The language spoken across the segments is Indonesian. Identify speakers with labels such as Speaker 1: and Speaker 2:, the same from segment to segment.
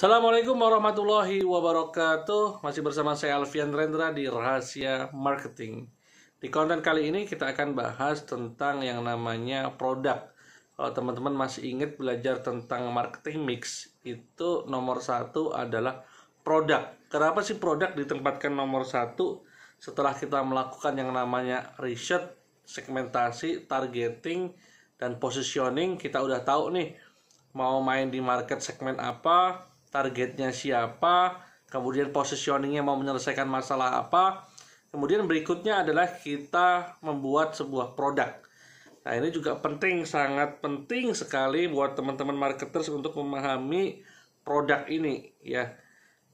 Speaker 1: Assalamualaikum warahmatullahi wabarakatuh. Masih bersama saya Alfian Rendra di Rahasia Marketing. Di konten kali ini kita akan bahas tentang yang namanya produk. Kalau teman-teman masih ingat belajar tentang marketing mix, itu nomor satu adalah produk. Kenapa sih produk ditempatkan nomor satu setelah kita melakukan yang namanya riset, segmentasi, targeting, dan positioning, kita udah tahu nih mau main di market segmen apa, targetnya siapa, kemudian positioningnya mau menyelesaikan masalah apa. Kemudian berikutnya adalah kita membuat sebuah produk. Nah ini juga penting, sangat penting sekali buat teman-teman marketers untuk memahami produk ini ya.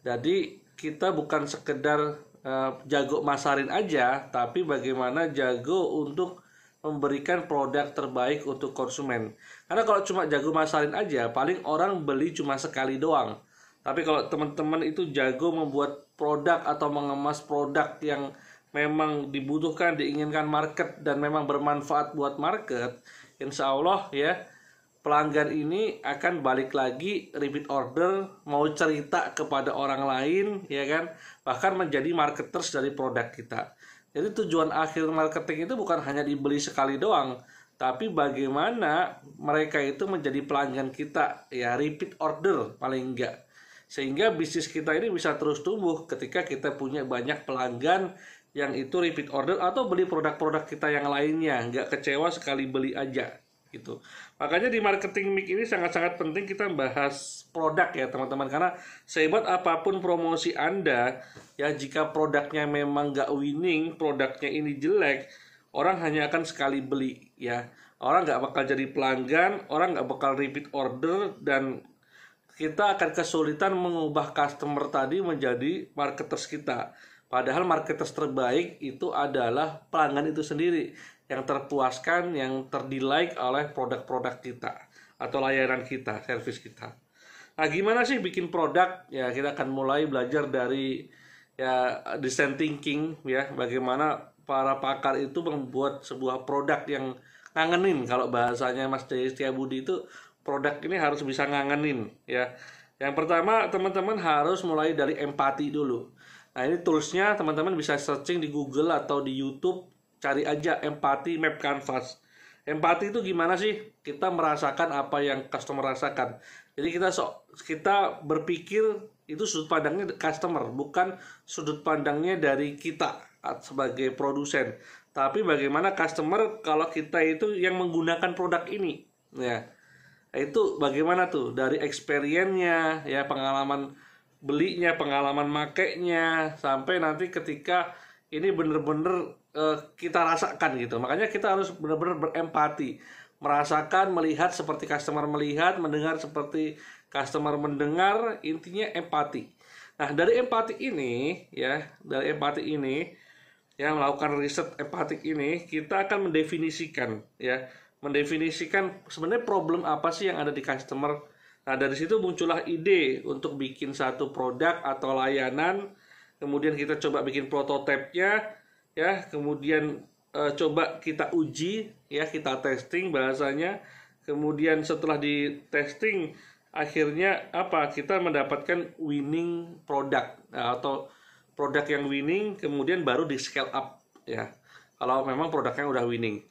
Speaker 1: Jadi kita bukan sekedar uh, jago masarin aja, tapi bagaimana jago untuk memberikan produk terbaik untuk konsumen. Karena kalau cuma jago masarin aja, paling orang beli cuma sekali doang. Tapi kalau teman-teman itu jago membuat produk atau mengemas produk yang memang dibutuhkan, diinginkan market dan memang bermanfaat buat market, insya Allah ya pelanggan ini akan balik lagi repeat order, mau cerita kepada orang lain, ya kan? Bahkan menjadi marketers dari produk kita. Jadi tujuan akhir marketing itu bukan hanya dibeli sekali doang, tapi bagaimana mereka itu menjadi pelanggan kita, ya repeat order paling enggak sehingga bisnis kita ini bisa terus tumbuh ketika kita punya banyak pelanggan yang itu repeat order atau beli produk-produk kita yang lainnya nggak kecewa sekali beli aja gitu makanya di marketing mix ini sangat-sangat penting kita bahas produk ya teman-teman karena sehebat apapun promosi anda ya jika produknya memang nggak winning produknya ini jelek orang hanya akan sekali beli ya orang nggak bakal jadi pelanggan orang nggak bakal repeat order dan kita akan kesulitan mengubah customer tadi menjadi marketers kita. Padahal marketers terbaik itu adalah pelanggan itu sendiri yang terpuaskan, yang terdilike oleh produk-produk kita atau layanan kita, servis kita. Nah, gimana sih bikin produk? Ya, kita akan mulai belajar dari ya design thinking ya, bagaimana para pakar itu membuat sebuah produk yang ngangenin kalau bahasanya Mas Jaya Setiabudi itu produk ini harus bisa ngangenin ya. Yang pertama teman-teman harus mulai dari empati dulu. Nah ini toolsnya teman-teman bisa searching di Google atau di YouTube cari aja empati map canvas. Empati itu gimana sih? Kita merasakan apa yang customer rasakan. Jadi kita so, kita berpikir itu sudut pandangnya customer, bukan sudut pandangnya dari kita sebagai produsen. Tapi bagaimana customer kalau kita itu yang menggunakan produk ini, ya. Nah, itu bagaimana tuh dari experience-nya ya pengalaman belinya, pengalaman makainya sampai nanti ketika ini bener-bener uh, kita rasakan gitu. Makanya kita harus bener-bener berempati, merasakan, melihat seperti customer melihat, mendengar seperti customer mendengar, intinya empati. Nah, dari empati ini ya, dari empati ini yang melakukan riset empatik ini, kita akan mendefinisikan ya mendefinisikan sebenarnya problem apa sih yang ada di customer. Nah, dari situ muncullah ide untuk bikin satu produk atau layanan, kemudian kita coba bikin prototipenya, ya, kemudian e, coba kita uji, ya, kita testing bahasanya. Kemudian setelah di testing akhirnya apa? Kita mendapatkan winning produk nah, atau produk yang winning kemudian baru di scale up ya. Kalau memang produknya udah winning.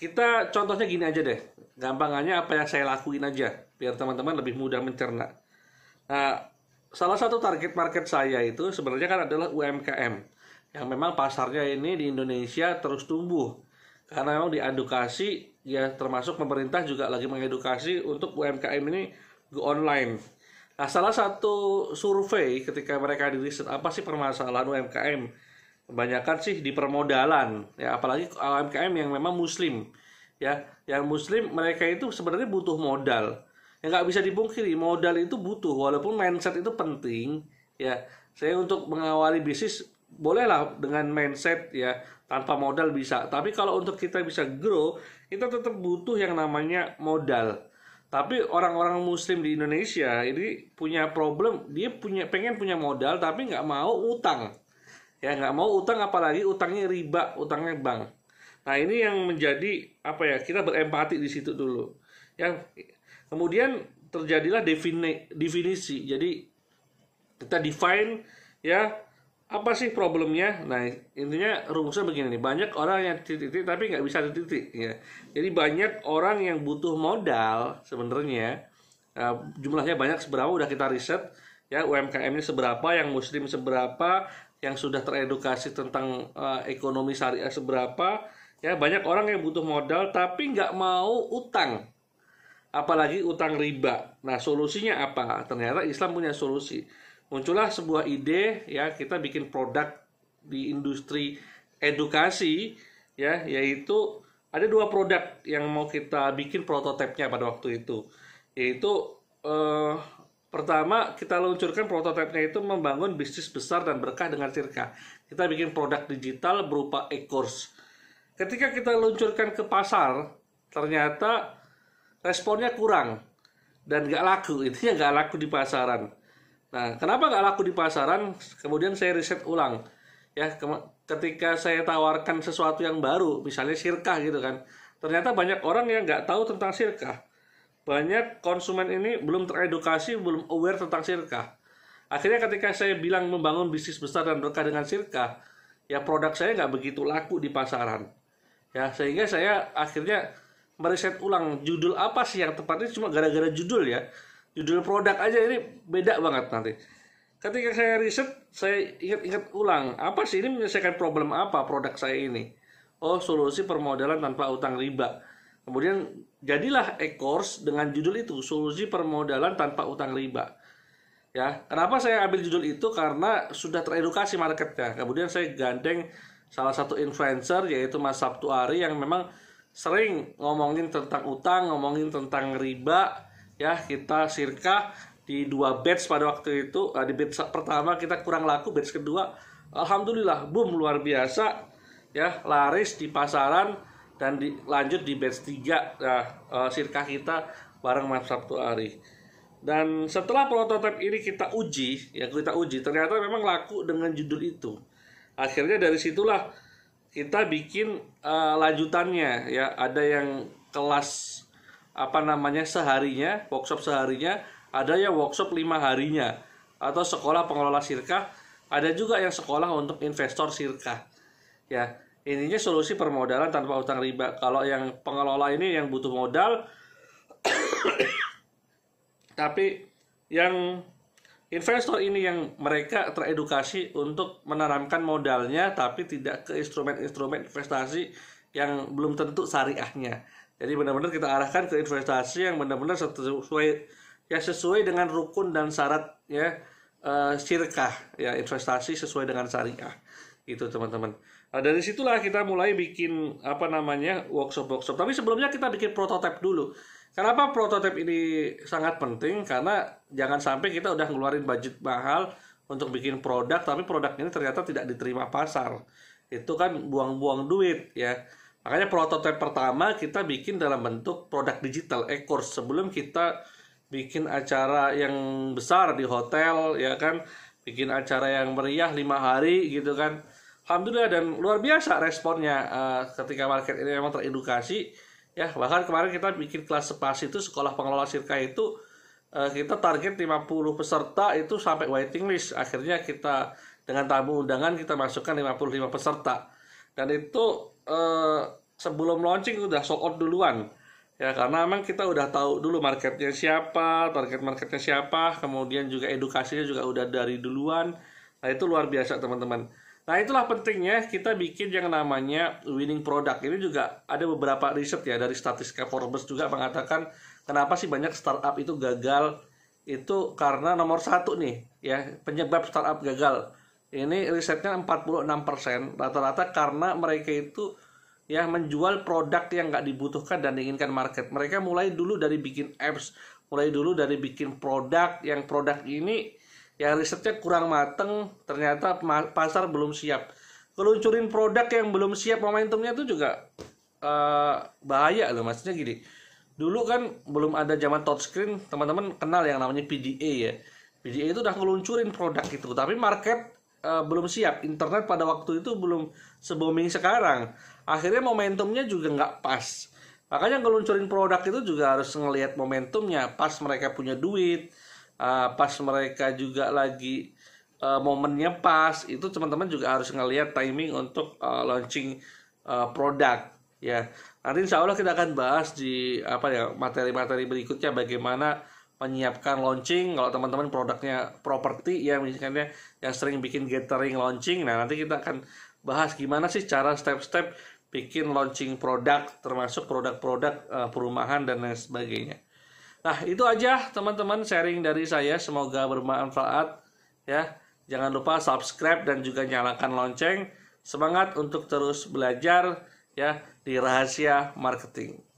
Speaker 1: Kita contohnya gini aja deh. Gampangannya apa yang saya lakuin aja biar teman-teman lebih mudah mencerna. Nah, salah satu target market saya itu sebenarnya kan adalah UMKM yang memang pasarnya ini di Indonesia terus tumbuh karena memang diedukasi ya termasuk pemerintah juga lagi mengedukasi untuk UMKM ini go online. Nah, salah satu survei ketika mereka di apa sih permasalahan UMKM kebanyakan sih di permodalan ya apalagi UMKM eh, yang memang muslim ya yang muslim mereka itu sebenarnya butuh modal yang nggak bisa dipungkiri modal itu butuh walaupun mindset itu penting ya saya untuk mengawali bisnis bolehlah dengan mindset ya tanpa modal bisa tapi kalau untuk kita bisa grow kita tetap butuh yang namanya modal tapi orang-orang muslim di Indonesia ini punya problem dia punya pengen punya modal tapi nggak mau utang ya nggak mau utang apalagi utangnya riba utangnya bank nah ini yang menjadi apa ya kita berempati di situ dulu ya kemudian terjadilah defini, definisi jadi kita define ya apa sih problemnya nah intinya rumusnya begini nih banyak orang yang titik-titik tapi nggak bisa titik ya jadi banyak orang yang butuh modal sebenarnya uh, jumlahnya banyak seberapa udah kita riset ya UMKM ini seberapa yang muslim seberapa yang sudah teredukasi tentang uh, ekonomi syariah seberapa ya banyak orang yang butuh modal tapi nggak mau utang apalagi utang riba nah solusinya apa ternyata Islam punya solusi muncullah sebuah ide ya kita bikin produk di industri edukasi ya yaitu ada dua produk yang mau kita bikin prototipnya pada waktu itu yaitu eh, Pertama, kita luncurkan prototipenya itu membangun bisnis besar dan berkah dengan Circa. Kita bikin produk digital berupa e-course. Ketika kita luncurkan ke pasar, ternyata responnya kurang dan nggak laku. Intinya nggak laku di pasaran. Nah, kenapa nggak laku di pasaran? Kemudian saya riset ulang. Ya, ketika saya tawarkan sesuatu yang baru, misalnya sirkah gitu kan, ternyata banyak orang yang nggak tahu tentang sirkah banyak konsumen ini belum teredukasi, belum aware tentang sirka. Akhirnya ketika saya bilang membangun bisnis besar dan berkah dengan sirka, ya produk saya nggak begitu laku di pasaran. Ya, sehingga saya akhirnya meriset ulang judul apa sih yang tepatnya cuma gara-gara judul ya. Judul produk aja ini beda banget nanti. Ketika saya riset, saya ingat-ingat ulang, apa sih ini menyelesaikan problem apa produk saya ini? Oh, solusi permodalan tanpa utang riba Kemudian jadilah e-course dengan judul itu solusi permodalan tanpa utang riba. Ya, kenapa saya ambil judul itu karena sudah teredukasi marketnya. Kemudian saya gandeng salah satu influencer yaitu Mas Sabtu Ari yang memang sering ngomongin tentang utang, ngomongin tentang riba. Ya, kita sirkah di dua batch pada waktu itu. Nah, di batch pertama kita kurang laku, batch kedua alhamdulillah boom luar biasa. Ya, laris di pasaran dan di, lanjut di batch 3 nah, uh, sirkah kita bareng Mas Sabtu Ari. Dan setelah prototipe ini kita uji, ya kita uji, ternyata memang laku dengan judul itu. Akhirnya dari situlah kita bikin uh, lanjutannya ya, ada yang kelas apa namanya seharinya, workshop seharinya, ada yang workshop lima harinya atau sekolah pengelola sirka, ada juga yang sekolah untuk investor sirka Ya, Ininya solusi permodalan tanpa utang riba. Kalau yang pengelola ini yang butuh modal, tapi yang investor ini yang mereka teredukasi untuk menanamkan modalnya, tapi tidak ke instrumen-instrumen investasi yang belum tentu syariahnya. Jadi benar-benar kita arahkan ke investasi yang benar-benar sesuai ya sesuai dengan rukun dan syarat ya uh, eh, syirkah ya investasi sesuai dengan syariah. Itu teman-teman. Nah, dari situlah kita mulai bikin apa namanya workshop-workshop. Tapi sebelumnya kita bikin prototipe dulu. Kenapa prototipe ini sangat penting? Karena jangan sampai kita udah ngeluarin budget mahal untuk bikin produk, tapi produk ini ternyata tidak diterima pasar. Itu kan buang-buang duit ya. Makanya prototipe pertama kita bikin dalam bentuk produk digital, ekor eh, Sebelum kita bikin acara yang besar di hotel, ya kan, bikin acara yang meriah lima hari gitu kan alhamdulillah dan luar biasa responnya uh, ketika market ini memang teredukasi ya bahkan kemarin kita bikin kelas sepas itu sekolah pengelola sirka itu uh, kita target 50 peserta itu sampai waiting list akhirnya kita dengan tamu undangan kita masukkan 55 peserta dan itu uh, sebelum launching udah sold out duluan ya karena memang kita udah tahu dulu marketnya siapa target marketnya siapa kemudian juga edukasinya juga udah dari duluan nah itu luar biasa teman-teman Nah itulah pentingnya kita bikin yang namanya winning product. Ini juga ada beberapa riset ya dari statistika Forbes juga mengatakan kenapa sih banyak startup itu gagal itu karena nomor satu nih ya penyebab startup gagal. Ini risetnya 46% rata-rata karena mereka itu ya menjual produk yang nggak dibutuhkan dan diinginkan market. Mereka mulai dulu dari bikin apps, mulai dulu dari bikin produk yang produk ini yang risetnya kurang mateng, ternyata pasar belum siap. Keluncurin produk yang belum siap momentumnya itu juga uh, bahaya loh, maksudnya gini. Dulu kan belum ada zaman touchscreen, teman-teman kenal yang namanya PDA ya. PDA itu udah ngeluncurin produk itu, tapi market uh, belum siap. Internet pada waktu itu belum sebombing sekarang. Akhirnya momentumnya juga nggak pas. Makanya ngeluncurin produk itu juga harus ngelihat momentumnya. Pas mereka punya duit, uh, pas mereka juga lagi uh, momennya pas itu teman-teman juga harus ngelihat timing untuk uh, launching uh, produk ya nanti insya Allah kita akan bahas di apa ya materi-materi berikutnya bagaimana menyiapkan launching kalau teman-teman produknya properti ya misalnya yang sering bikin gathering launching nah nanti kita akan bahas gimana sih cara step-step bikin launching produk termasuk produk-produk uh, perumahan dan lain sebagainya Nah, itu aja teman-teman sharing dari saya. Semoga bermanfaat ya. Jangan lupa subscribe dan juga nyalakan lonceng. Semangat untuk terus belajar ya di rahasia marketing.